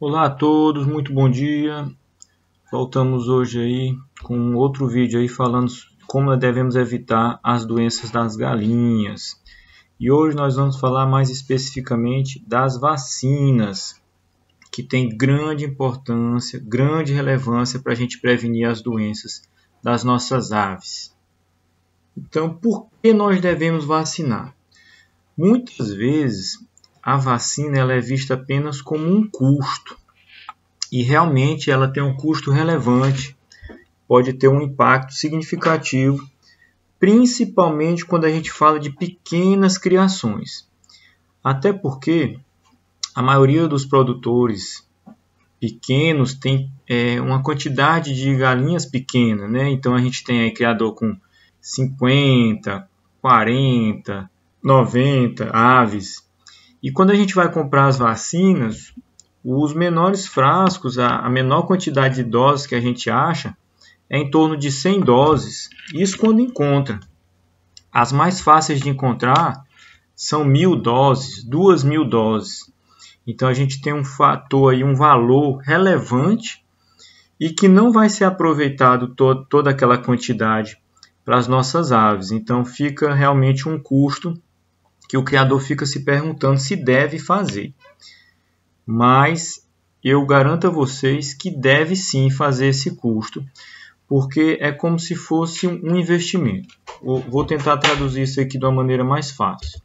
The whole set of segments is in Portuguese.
Olá a todos, muito bom dia. Voltamos hoje aí com outro vídeo aí falando como devemos evitar as doenças das galinhas. E hoje nós vamos falar mais especificamente das vacinas, que tem grande importância, grande relevância para a gente prevenir as doenças das nossas aves. Então, por que nós devemos vacinar? Muitas vezes a vacina ela é vista apenas como um custo. E realmente ela tem um custo relevante, pode ter um impacto significativo, principalmente quando a gente fala de pequenas criações. Até porque a maioria dos produtores pequenos tem é, uma quantidade de galinhas pequena, né? Então a gente tem aí criador com 50, 40, 90 aves. E quando a gente vai comprar as vacinas, os menores frascos, a, a menor quantidade de doses que a gente acha, é em torno de 100 doses, isso quando encontra. As mais fáceis de encontrar são mil doses, duas mil doses. Então a gente tem um fator aí, um valor relevante e que não vai ser aproveitado to toda aquela quantidade para as nossas aves. Então fica realmente um custo que o criador fica se perguntando se deve fazer. Mas eu garanto a vocês que deve sim fazer esse custo, porque é como se fosse um investimento. Vou tentar traduzir isso aqui de uma maneira mais fácil.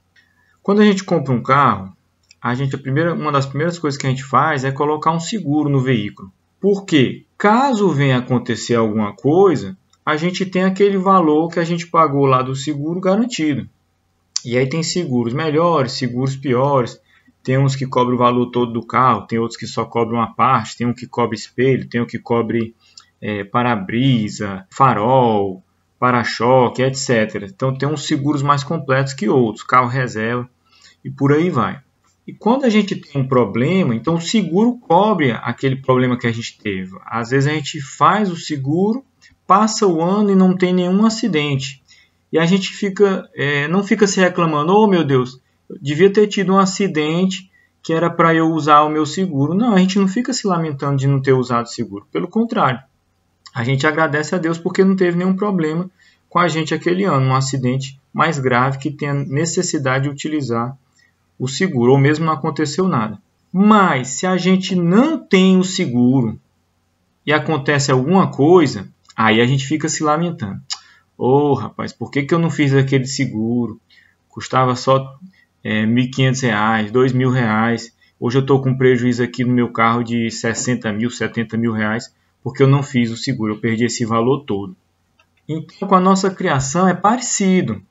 Quando a gente compra um carro, a gente a primeira, uma das primeiras coisas que a gente faz é colocar um seguro no veículo. Porque caso venha acontecer alguma coisa, a gente tem aquele valor que a gente pagou lá do seguro garantido. E aí tem seguros melhores, seguros piores. Tem uns que cobrem o valor todo do carro, tem outros que só cobrem uma parte, tem um que cobre espelho, tem um que cobre é, para-brisa, farol, para-choque, etc. Então tem uns seguros mais completos que outros, carro reserva e por aí vai. E quando a gente tem um problema, então o seguro cobre aquele problema que a gente teve. Às vezes a gente faz o seguro, passa o ano e não tem nenhum acidente. E a gente fica, é, não fica se reclamando, oh meu Deus, devia ter tido um acidente que era para eu usar o meu seguro. Não, a gente não fica se lamentando de não ter usado o seguro. Pelo contrário, a gente agradece a Deus porque não teve nenhum problema com a gente aquele ano, um acidente mais grave que tenha necessidade de utilizar o seguro, ou mesmo não aconteceu nada. Mas se a gente não tem o seguro e acontece alguma coisa, aí a gente fica se lamentando. Ô oh, rapaz, por que, que eu não fiz aquele seguro? Custava só é, 1.500 reais, 2.000 reais. Hoje eu estou com prejuízo aqui no meu carro de 60 mil, 70 mil reais, porque eu não fiz o seguro, eu perdi esse valor todo. Então, com a nossa criação é parecido.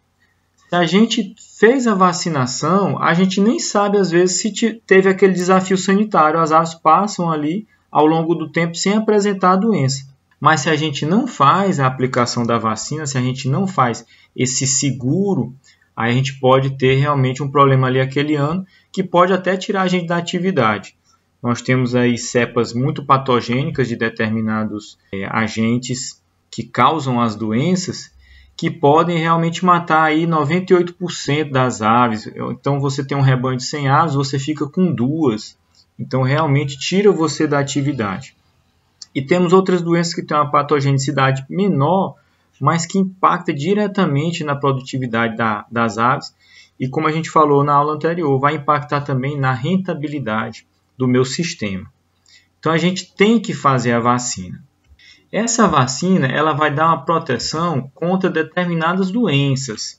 Se a gente fez a vacinação, a gente nem sabe às vezes se teve aquele desafio sanitário. As aves passam ali ao longo do tempo sem apresentar a doença. Mas se a gente não faz a aplicação da vacina, se a gente não faz esse seguro, aí a gente pode ter realmente um problema ali aquele ano que pode até tirar a gente da atividade. Nós temos aí cepas muito patogênicas de determinados é, agentes que causam as doenças que podem realmente matar aí 98% das aves. Então você tem um rebanho de 100 aves, você fica com duas. Então realmente tira você da atividade. E temos outras doenças que têm uma patogenicidade menor, mas que impacta diretamente na produtividade da, das aves. E como a gente falou na aula anterior, vai impactar também na rentabilidade do meu sistema. Então a gente tem que fazer a vacina. Essa vacina ela vai dar uma proteção contra determinadas doenças.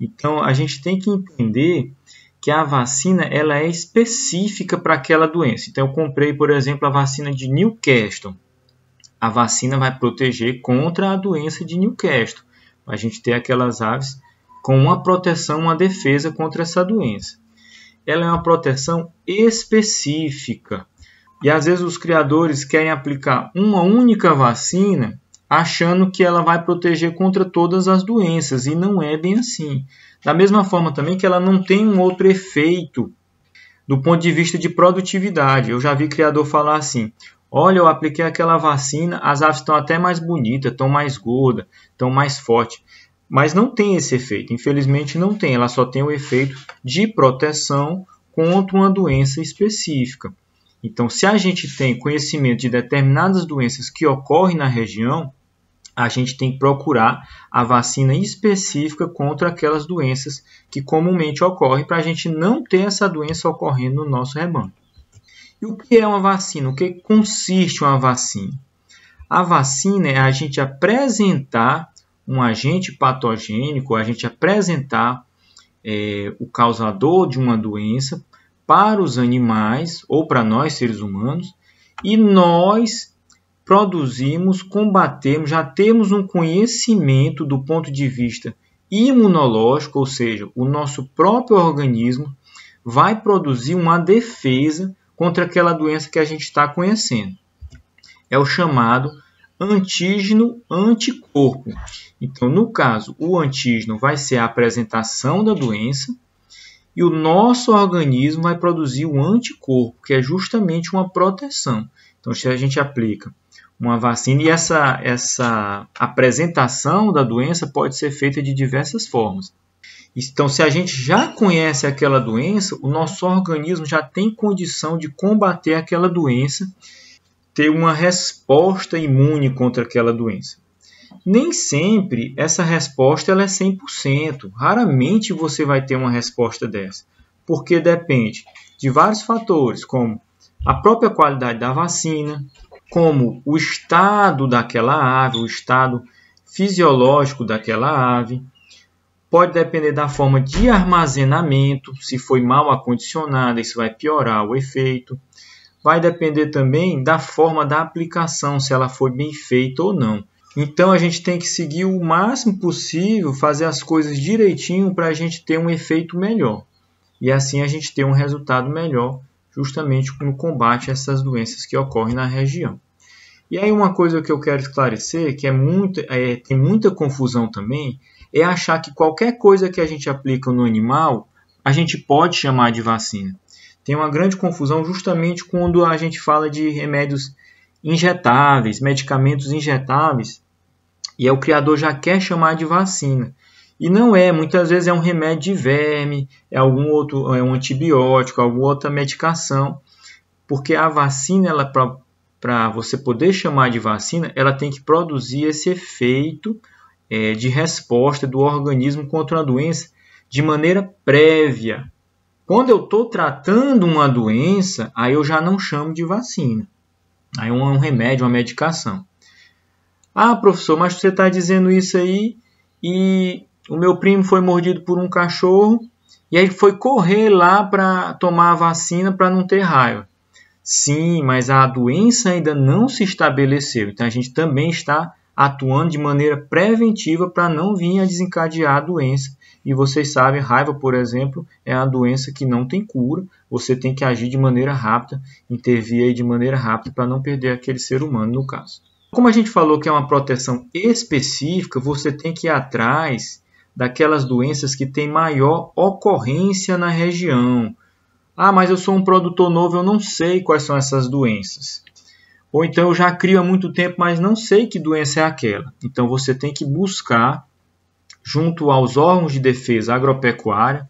Então a gente tem que entender que a vacina ela é específica para aquela doença. Então eu comprei, por exemplo, a vacina de Newcastle a vacina vai proteger contra a doença de Newcastle. A gente tem aquelas aves com uma proteção, uma defesa contra essa doença. Ela é uma proteção específica. E às vezes os criadores querem aplicar uma única vacina achando que ela vai proteger contra todas as doenças e não é bem assim. Da mesma forma também que ela não tem um outro efeito do ponto de vista de produtividade. Eu já vi criador falar assim: Olha, eu apliquei aquela vacina, as aves estão até mais bonitas, estão mais gordas, estão mais fortes. Mas não tem esse efeito, infelizmente não tem. Ela só tem o efeito de proteção contra uma doença específica. Então, se a gente tem conhecimento de determinadas doenças que ocorrem na região, a gente tem que procurar a vacina específica contra aquelas doenças que comumente ocorrem para a gente não ter essa doença ocorrendo no nosso rebanho. E o que é uma vacina? O que consiste uma vacina? A vacina é a gente apresentar um agente patogênico, a gente apresentar é, o causador de uma doença para os animais ou para nós seres humanos e nós produzimos, combatemos, já temos um conhecimento do ponto de vista imunológico, ou seja, o nosso próprio organismo vai produzir uma defesa contra aquela doença que a gente está conhecendo. É o chamado antígeno anticorpo. Então, no caso, o antígeno vai ser a apresentação da doença e o nosso organismo vai produzir o anticorpo, que é justamente uma proteção. Então, se a gente aplica uma vacina e essa, essa apresentação da doença pode ser feita de diversas formas. Então, se a gente já conhece aquela doença, o nosso organismo já tem condição de combater aquela doença, ter uma resposta imune contra aquela doença. Nem sempre essa resposta ela é 100%. Raramente você vai ter uma resposta dessa, porque depende de vários fatores, como a própria qualidade da vacina, como o estado daquela ave, o estado fisiológico daquela ave, Pode depender da forma de armazenamento, se foi mal acondicionada, isso vai piorar o efeito. Vai depender também da forma da aplicação, se ela foi bem feita ou não. Então a gente tem que seguir o máximo possível, fazer as coisas direitinho para a gente ter um efeito melhor. E assim a gente ter um resultado melhor, justamente no combate a essas doenças que ocorrem na região. E aí uma coisa que eu quero esclarecer, que é muito, é, tem muita confusão também, é achar que qualquer coisa que a gente aplica no animal, a gente pode chamar de vacina. Tem uma grande confusão justamente quando a gente fala de remédios injetáveis, medicamentos injetáveis, e o criador já quer chamar de vacina. E não é, muitas vezes é um remédio de verme, é algum outro, é um antibiótico, alguma outra medicação, porque a vacina ela para você poder chamar de vacina, ela tem que produzir esse efeito é, de resposta do organismo contra uma doença de maneira prévia. Quando eu estou tratando uma doença, aí eu já não chamo de vacina. Aí é um remédio, uma medicação. Ah, professor, mas você está dizendo isso aí e o meu primo foi mordido por um cachorro e aí foi correr lá para tomar a vacina para não ter raiva. Sim, mas a doença ainda não se estabeleceu, então a gente também está atuando de maneira preventiva para não vir a desencadear a doença. E vocês sabem, raiva, por exemplo, é a doença que não tem cura. Você tem que agir de maneira rápida, intervir aí de maneira rápida para não perder aquele ser humano, no caso. Como a gente falou que é uma proteção específica, você tem que ir atrás daquelas doenças que têm maior ocorrência na região. Ah, mas eu sou um produtor novo, eu não sei quais são essas doenças. Ou então eu já crio há muito tempo, mas não sei que doença é aquela. Então você tem que buscar, junto aos órgãos de defesa agropecuária,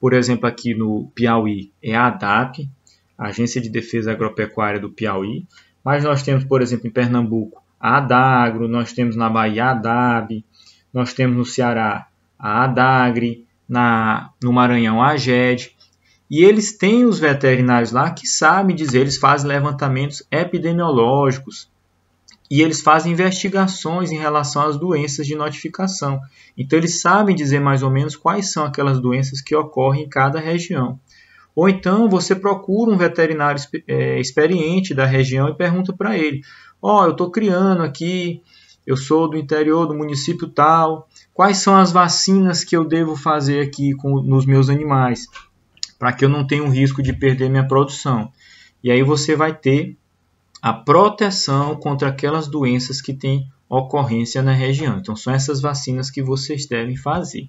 por exemplo, aqui no Piauí é a ADAP, Agência de Defesa Agropecuária do Piauí, mas nós temos, por exemplo, em Pernambuco a ADAGRO, nós temos na Bahia a ADAB, nós temos no Ceará a ADAGRE, na, no Maranhão a AGED. E eles têm os veterinários lá que sabem dizer, eles fazem levantamentos epidemiológicos e eles fazem investigações em relação às doenças de notificação. Então eles sabem dizer mais ou menos quais são aquelas doenças que ocorrem em cada região. Ou então você procura um veterinário é, experiente da região e pergunta para ele: Ó, oh, eu estou criando aqui, eu sou do interior do município tal, quais são as vacinas que eu devo fazer aqui com, nos meus animais? para que eu não tenha o um risco de perder minha produção. E aí você vai ter a proteção contra aquelas doenças que têm ocorrência na região. Então são essas vacinas que vocês devem fazer.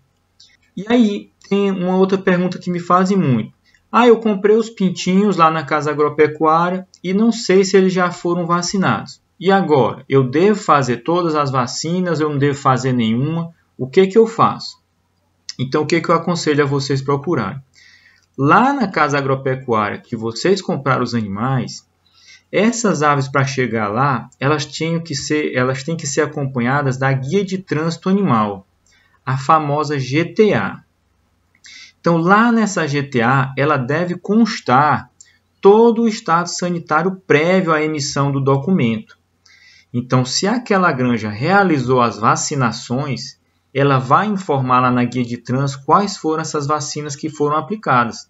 E aí tem uma outra pergunta que me fazem muito. Ah, eu comprei os pintinhos lá na casa agropecuária e não sei se eles já foram vacinados. E agora? Eu devo fazer todas as vacinas? Eu não devo fazer nenhuma? O que, que eu faço? Então, o que, que eu aconselho a vocês procurarem? lá na casa agropecuária que vocês compraram os animais, essas aves para chegar lá, elas tinham que ser, elas têm que ser acompanhadas da guia de trânsito animal, a famosa GTA. Então lá nessa GTA, ela deve constar todo o estado sanitário prévio à emissão do documento. Então, se aquela granja realizou as vacinações, ela vai informar lá na guia de trânsito quais foram essas vacinas que foram aplicadas.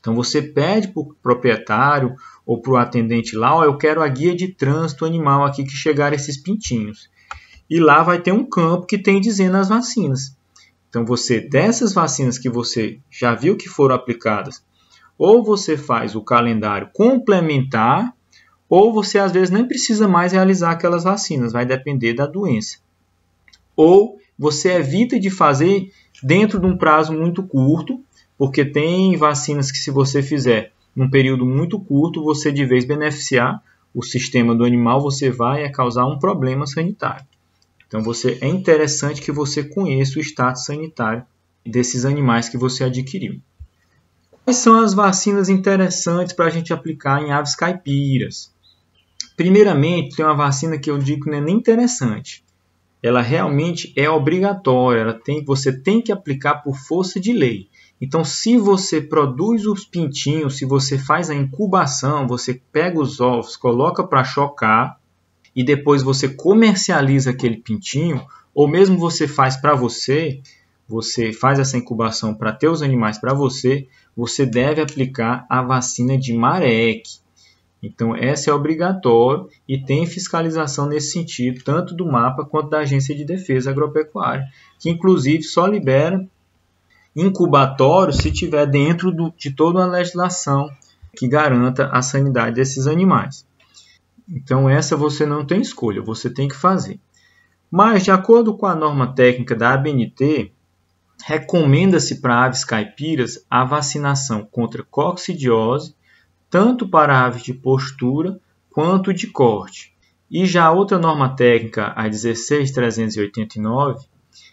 Então você pede para o proprietário ou para o atendente lá, eu quero a guia de trânsito animal aqui que chegaram esses pintinhos. E lá vai ter um campo que tem dizendo as vacinas. Então você dessas vacinas que você já viu que foram aplicadas, ou você faz o calendário complementar, ou você às vezes nem precisa mais realizar aquelas vacinas, vai depender da doença. Ou você evita de fazer dentro de um prazo muito curto, porque tem vacinas que se você fizer num período muito curto, você de vez beneficiar o sistema do animal, você vai causar um problema sanitário. Então você é interessante que você conheça o status sanitário desses animais que você adquiriu. Quais são as vacinas interessantes para a gente aplicar em aves caipiras? Primeiramente, tem uma vacina que eu digo que não é nem interessante ela realmente é obrigatória, ela tem, você tem que aplicar por força de lei. Então, se você produz os pintinhos, se você faz a incubação, você pega os ovos, coloca para chocar e depois você comercializa aquele pintinho, ou mesmo você faz para você, você faz essa incubação para ter os animais para você, você deve aplicar a vacina de Marek, então, essa é obrigatória e tem fiscalização nesse sentido, tanto do mapa quanto da Agência de Defesa Agropecuária, que inclusive só libera incubatório se tiver dentro do, de toda a legislação que garanta a sanidade desses animais. Então, essa você não tem escolha, você tem que fazer. Mas, de acordo com a norma técnica da ABNT, recomenda-se para aves caipiras a vacinação contra coccidiose tanto para aves de postura quanto de corte. E já a outra norma técnica, a 16389,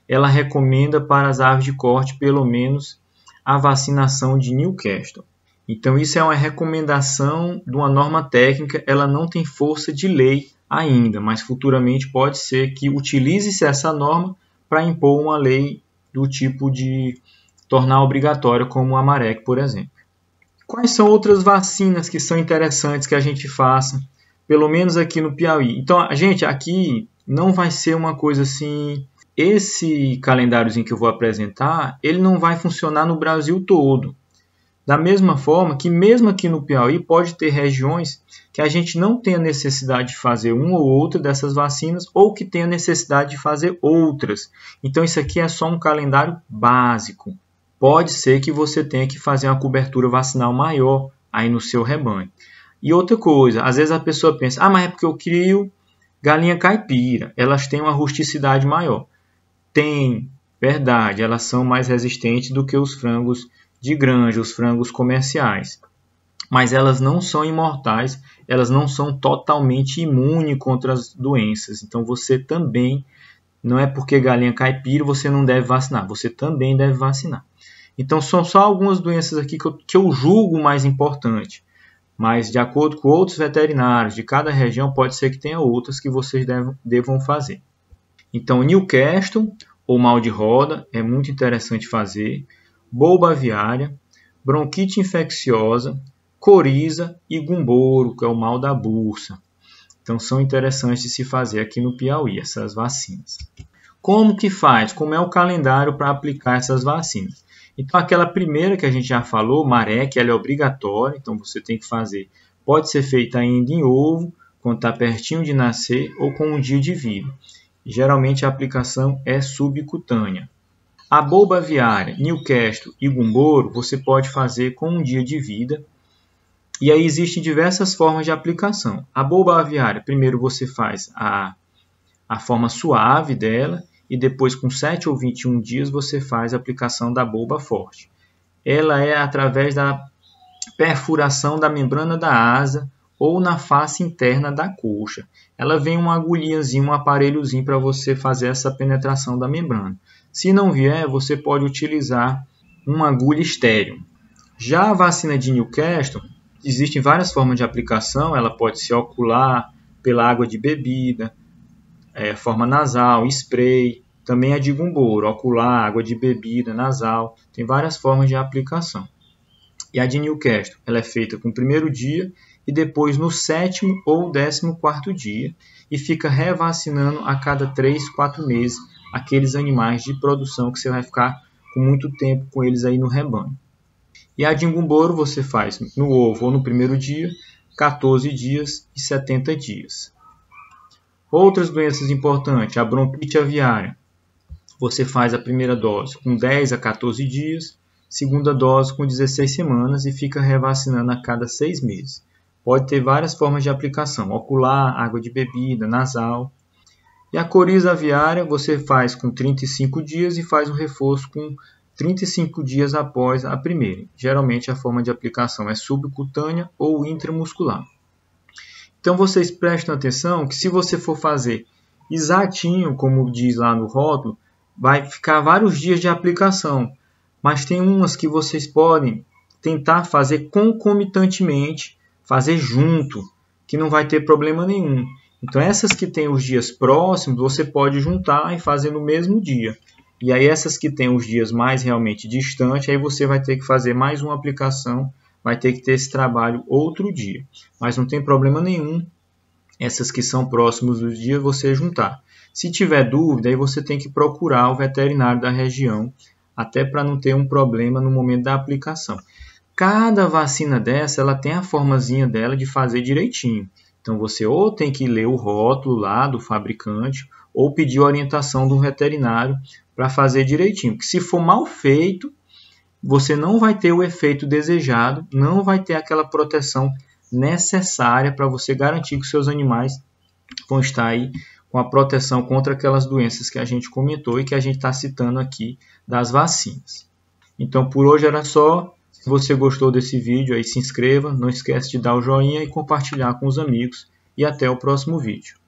ela recomenda para as aves de corte pelo menos a vacinação de Newcastle. Então isso é uma recomendação de uma norma técnica, ela não tem força de lei ainda, mas futuramente pode ser que utilize-se essa norma para impor uma lei do tipo de tornar obrigatório como a MAREC, por exemplo. Quais são outras vacinas que são interessantes que a gente faça, pelo menos aqui no Piauí? Então, a gente, aqui não vai ser uma coisa assim. Esse calendáriozinho que eu vou apresentar, ele não vai funcionar no Brasil todo. Da mesma forma que, mesmo aqui no Piauí, pode ter regiões que a gente não tenha necessidade de fazer uma ou outra dessas vacinas ou que tenha necessidade de fazer outras. Então, isso aqui é só um calendário básico pode ser que você tenha que fazer uma cobertura vacinal maior aí no seu rebanho. E outra coisa, às vezes a pessoa pensa, ah, mas é porque eu crio galinha caipira, elas têm uma rusticidade maior. Tem, verdade, elas são mais resistentes do que os frangos de granja, os frangos comerciais. Mas elas não são imortais, elas não são totalmente imunes contra as doenças. Então você também, não é porque galinha caipira você não deve vacinar, você também deve vacinar. Então são só algumas doenças aqui que eu, que eu julgo mais importante. Mas de acordo com outros veterinários de cada região, pode ser que tenha outras que vocês devam, devam fazer. Então, Newcastle ou mal de roda é muito interessante fazer. Bolba aviária, bronquite infecciosa, coriza e gumboro, que é o mal da bursa. Então, são interessantes de se fazer aqui no Piauí essas vacinas. Como que faz? Como é o calendário para aplicar essas vacinas? Então, aquela primeira que a gente já falou, maré, que ela é obrigatória, então você tem que fazer. Pode ser feita ainda em ovo, quando está pertinho de nascer ou com um dia de vida. Geralmente a aplicação é subcutânea. A boba aviária, Newcastle e Gumboro você pode fazer com um dia de vida. E aí existem diversas formas de aplicação. A boba aviária, primeiro você faz a, a forma suave dela, e depois com 7 ou 21 dias você faz a aplicação da bulba forte. Ela é através da perfuração da membrana da asa ou na face interna da coxa. Ela vem uma agulhinhazinha, um aparelhozinho para você fazer essa penetração da membrana. Se não vier, você pode utilizar uma agulha estéreo. Já a vacina de Newcastle, existem várias formas de aplicação, ela pode ser ocular, pela água de bebida, é, forma nasal, spray, também a é de bombeiro, ocular, água de bebida, nasal, tem várias formas de aplicação. E a de Newcastle, ela é feita com o primeiro dia e depois no sétimo ou décimo quarto dia e fica revacinando a cada três, quatro meses aqueles animais de produção que você vai ficar com muito tempo com eles aí no rebanho. E a de Ingumboro você faz no ovo ou no primeiro dia, 14 dias e 70 dias. Outras doenças importantes, a bronquite aviária, você faz a primeira dose com 10 a 14 dias, segunda dose com 16 semanas e fica revacinando a cada 6 meses. Pode ter várias formas de aplicação: ocular, água de bebida, nasal. E a coriza aviária você faz com 35 dias e faz um reforço com 35 dias após a primeira. Geralmente a forma de aplicação é subcutânea ou intramuscular. Então vocês prestem atenção que se você for fazer exatinho, como diz lá no rótulo, vai ficar vários dias de aplicação, mas tem umas que vocês podem tentar fazer concomitantemente, fazer junto, que não vai ter problema nenhum. Então essas que tem os dias próximos, você pode juntar e fazer no mesmo dia. E aí essas que tem os dias mais realmente distantes aí você vai ter que fazer mais uma aplicação, vai ter que ter esse trabalho outro dia. Mas não tem problema nenhum essas que são próximos dos dias você juntar. Se tiver dúvida, aí você tem que procurar o veterinário da região, até para não ter um problema no momento da aplicação. Cada vacina dessa, ela tem a formazinha dela de fazer direitinho. Então você ou tem que ler o rótulo lá do fabricante ou pedir orientação do veterinário para fazer direitinho. Porque se for mal feito, você não vai ter o efeito desejado, não vai ter aquela proteção necessária para você garantir que seus animais vão estar aí com a proteção contra aquelas doenças que a gente comentou e que a gente está citando aqui das vacinas. Então por hoje era só. Se você gostou desse vídeo, aí se inscreva, não esquece de dar o joinha e compartilhar com os amigos. E até o próximo vídeo.